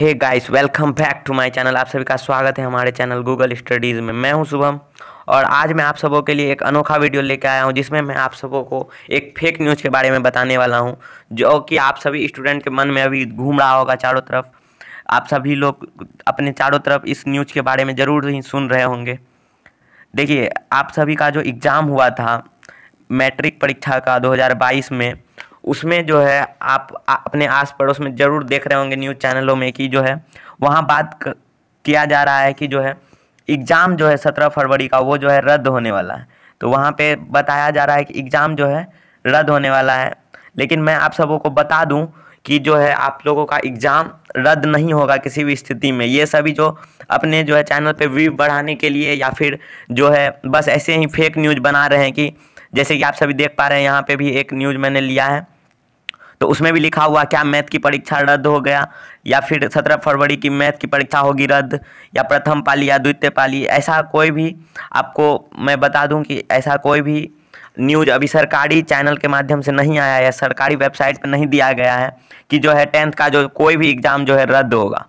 hey guys welcome back to my channel आप सभी का स्वागत है हमारे चैनल गूगल स्टडीज़ में मैं हूं शुभम और आज मैं आप सबों के लिए एक अनोखा वीडियो लेके आया हूं जिसमें मैं आप सबों को एक फेक न्यूज़ के बारे में बताने वाला हूं जो कि आप सभी स्टूडेंट के मन में अभी घूम रहा होगा चारों तरफ आप सभी लोग अपने चारों तरफ इस न्यूज़ के बारे में ज़रूर ही सुन रहे होंगे देखिए आप सभी का जो एग्ज़ाम हुआ था मैट्रिक परीक्षा का दो में उसमें जो है आप अपने आस पड़ोस में ज़रूर देख रहे होंगे न्यूज़ चैनलों में कि जो है वहाँ बात किया जा रहा है कि जो है एग्ज़ाम जो है सत्रह फरवरी का वो जो है रद्द होने वाला है तो वहाँ पे बताया जा रहा है कि एग्ज़ाम जो है रद्द होने वाला है लेकिन मैं आप सबों को बता दूं कि जो है आप लोगों का एग्ज़ाम रद्द नहीं होगा किसी भी स्थिति में ये सभी जो अपने जो है चैनल पे व्यू बढ़ाने के लिए या फिर जो है बस ऐसे ही फेक न्यूज़ बना रहे हैं कि जैसे कि आप सभी देख पा रहे हैं यहाँ पे भी एक न्यूज मैंने लिया है तो उसमें भी लिखा हुआ क्या मैथ की परीक्षा रद्द हो गया या फिर सत्रह फरवरी की मैथ की परीक्षा होगी रद्द या प्रथम पाली या द्वितीय पाली ऐसा कोई भी आपको मैं बता दूं कि ऐसा कोई भी न्यूज़ अभी सरकारी चैनल के माध्यम से नहीं आया है सरकारी वेबसाइट पर नहीं दिया गया है कि जो है टेंथ का जो कोई भी एग्ज़ाम जो है रद्द होगा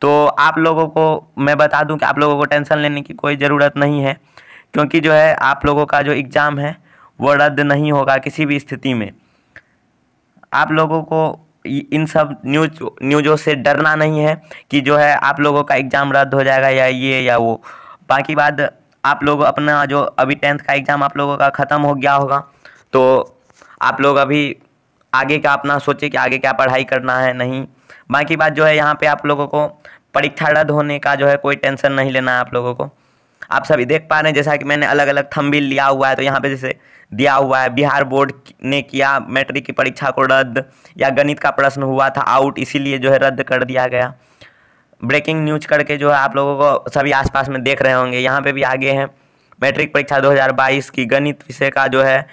तो आप लोगों को मैं बता दूं कि आप लोगों को टेंशन लेने की कोई ज़रूरत नहीं है क्योंकि जो है आप लोगों का जो एग्ज़ाम है वो रद्द नहीं होगा किसी भी स्थिति में आप लोगों को इन सब न्यूज न्यूज़ों से डरना नहीं है कि जो है आप लोगों का एग्ज़ाम रद्द हो जाएगा या ये या वो बाकी बात आप लोग अपना जो अभी टेंथ का एग्ज़ाम आप लोगों का ख़त्म हो गया होगा तो आप लोग अभी आगे का अपना सोचे कि आगे क्या पढ़ाई करना है नहीं बाकी बात जो है यहाँ पे आप लोगों को परीक्षा रद्द होने का जो है कोई टेंशन नहीं लेना है आप लोगों को आप सभी देख पा रहे हैं जैसा कि मैंने अलग अलग थम्बिल लिया हुआ है तो यहाँ पे जैसे दिया हुआ है बिहार बोर्ड ने किया मैट्रिक की परीक्षा को रद्द या गणित का प्रश्न हुआ था आउट इसीलिए जो है रद्द कर दिया गया ब्रेकिंग न्यूज करके जो है आप लोगों को सभी आसपास में देख रहे होंगे यहाँ पे भी आगे हैं मैट्रिक परीक्षा 2022 की गणित विषय का जो है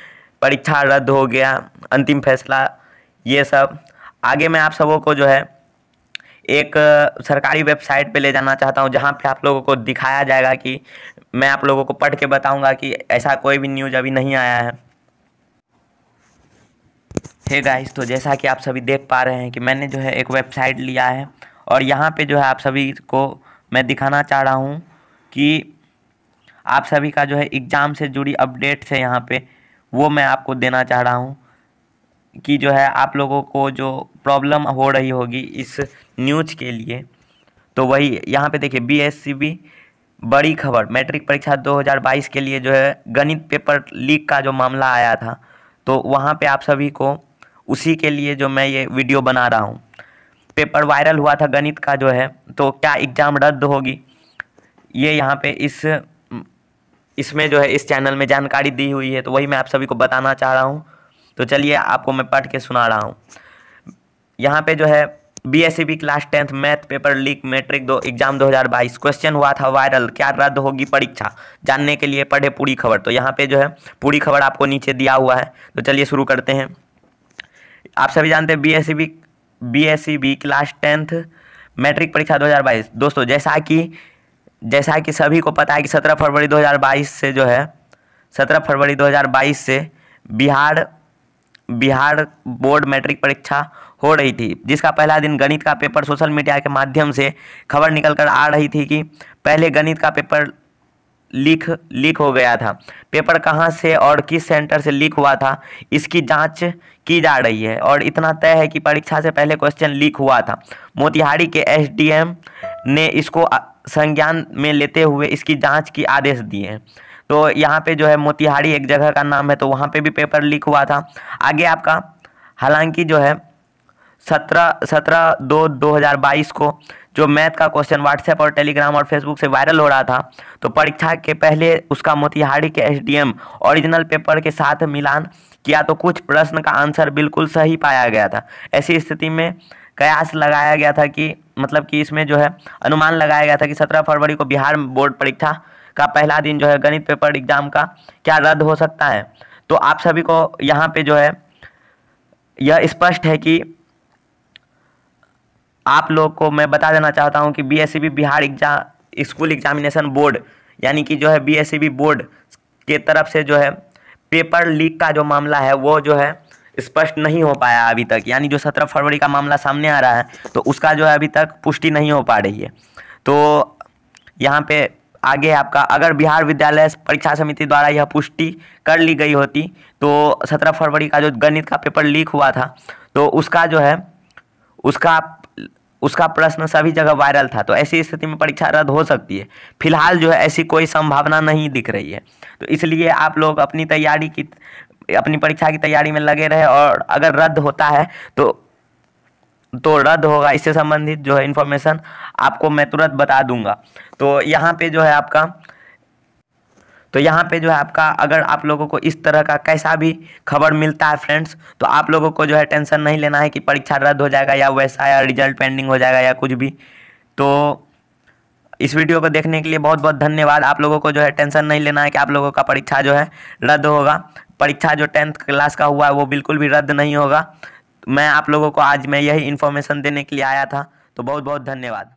परीक्षा रद्द हो गया अंतिम फैसला ये सब आगे मैं आप सबों को जो है एक सरकारी वेबसाइट पे ले जाना चाहता हूँ जहाँ पे आप लोगों को दिखाया जाएगा कि मैं आप लोगों को पढ़ के बताऊँगा कि ऐसा कोई भी न्यूज़ अभी नहीं आया है हे गाइस तो जैसा कि आप सभी देख पा रहे हैं कि मैंने जो है एक वेबसाइट लिया है और यहाँ पे जो है आप सभी को मैं दिखाना चाह रहा हूँ कि आप सभी का जो है एग्ज़ाम से जुड़ी अपडेट्स है यहाँ पे वो मैं आपको देना चाह रहा हूँ कि जो है आप लोगों को जो प्रॉब्लम हो रही होगी इस न्यूज के लिए तो वही यहाँ पे देखिए बी बड़ी खबर मैट्रिक परीक्षा 2022 के लिए जो है गणित पेपर लीक का जो मामला आया था तो वहाँ पे आप सभी को उसी के लिए जो मैं ये वीडियो बना रहा हूँ पेपर वायरल हुआ था गणित का जो है तो क्या एग्ज़ाम रद्द होगी ये यहाँ पे इस इसमें जो है इस चैनल में जानकारी दी हुई है तो वही मैं आप सभी को बताना चाह रहा हूँ तो चलिए आपको मैं पढ़ के सुना रहा हूँ यहाँ पे जो है B S E B class tenth math paper leak matric दो एग्जाम 2022 क्वेश्चन हुआ था वायरल क्या रद्द होगी परीक्षा जानने के लिए पढ़े पूरी खबर तो यहाँ पे जो है पूरी खबर आपको नीचे दिया हुआ है तो चलिए शुरू करते हैं आप सभी जानते हैं B S E B B S E B class tenth matric परीक्षा 2022 दोस्तों जैसा कि जैसा कि सभी को पता है कि सत्रह फरवरी 2022 से जो है सत्रह फरवरी 2022 से बिहार बिहार बोर्ड मैट्रिक परीक्षा हो रही थी जिसका पहला दिन गणित का पेपर सोशल मीडिया के माध्यम से खबर निकल कर आ रही थी कि पहले गणित का पेपर लीक लीक हो गया था पेपर कहाँ से और किस सेंटर से लीक हुआ था इसकी जांच की जा रही है और इतना तय है कि परीक्षा से पहले क्वेश्चन लीक हुआ था मोतिहारी के एस ने इसको संज्ञान में लेते हुए इसकी जाँच की आदेश दिए हैं तो यहाँ पे जो है मोतिहारी एक जगह का नाम है तो वहाँ पे भी पेपर लीक हुआ था आगे आपका हालांकि जो है सत्रह सत्रह दो दो हज़ार बाईस को जो मैथ का क्वेश्चन व्हाट्सएप और टेलीग्राम और फेसबुक से वायरल हो रहा था तो परीक्षा के पहले उसका मोतिहारी के एसडीएम ओरिजिनल पेपर के साथ मिलान किया तो कुछ प्रश्न का आंसर बिल्कुल सही पाया गया था ऐसी स्थिति में कयास लगाया गया था कि मतलब कि इसमें जो है अनुमान लगाया गया था कि सत्रह फरवरी को बिहार बोर्ड परीक्षा का पहला दिन जो है गणित पेपर एग्जाम का क्या रद्द हो सकता है तो आप सभी को यहाँ पे जो है यह स्पष्ट है कि आप लोग को मैं बता देना चाहता हूँ कि B e Bihar exam school examination board यानी कि जो है बी बोर्ड e के तरफ से जो है पेपर लीक का जो मामला है वो जो है स्पष्ट नहीं हो पाया अभी तक यानी जो सत्रह फरवरी का मामला सामने आ रहा है तो उसका जो है अभी तक पुष्टि नहीं हो पा रही है तो यहाँ पे आगे है आपका अगर बिहार विद्यालय परीक्षा समिति द्वारा यह पुष्टि कर ली गई होती तो सत्रह फरवरी का जो गणित का पेपर लीक हुआ था तो उसका जो है उसका उसका प्रश्न सभी जगह वायरल था तो ऐसी स्थिति में परीक्षा रद्द हो सकती है फिलहाल जो है ऐसी कोई संभावना नहीं दिख रही है तो इसलिए आप लोग अपनी तैयारी की अपनी परीक्षा की तैयारी में लगे रहे और अगर रद्द होता है तो तो रद्द होगा इससे संबंधित जो है इन्फॉर्मेशन आपको मैं तुरंत बता दूंगा तो यहाँ पे जो है आपका तो यहाँ पे जो है आपका अगर आप लोगों को इस तरह का कैसा भी खबर मिलता है फ्रेंड्स तो आप लोगों को जो है टेंशन नहीं लेना है कि परीक्षा रद्द हो जाएगा या वैसा या रिजल्ट पेंडिंग हो जाएगा या कुछ भी तो इस वीडियो को देखने के लिए बहुत बहुत धन्यवाद आप लोगों को जो है टेंशन नहीं लेना है कि आप लोगों का परीक्षा जो है रद्द होगा परीक्षा जो टेंथ क्लास का हुआ है वो बिल्कुल भी रद्द नहीं होगा मैं आप लोगों को आज मैं यही इन्फॉर्मेशन देने के लिए आया था तो बहुत बहुत धन्यवाद